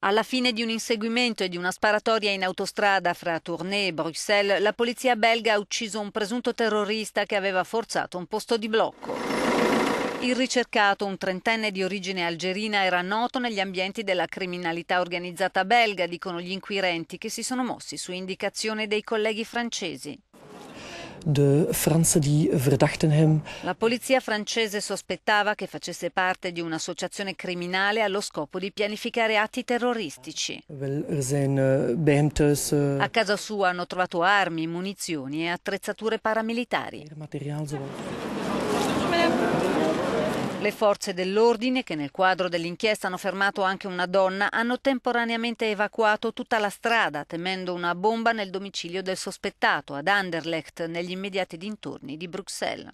Alla fine di un inseguimento e di una sparatoria in autostrada fra Tournai e Bruxelles, la polizia belga ha ucciso un presunto terrorista che aveva forzato un posto di blocco. Il ricercato, un trentenne di origine algerina, era noto negli ambienti della criminalità organizzata belga, dicono gli inquirenti, che si sono mossi su indicazione dei colleghi francesi. La polizia francese sospettava che facesse parte di un'associazione criminale allo scopo di pianificare atti terroristici. Er eh, eh, A casa sua hanno trovato armi, munizioni e attrezzature paramilitari. Le forze dell'ordine, che nel quadro dell'inchiesta hanno fermato anche una donna, hanno temporaneamente evacuato tutta la strada, temendo una bomba nel domicilio del sospettato ad Anderlecht, negli immediati dintorni di Bruxelles.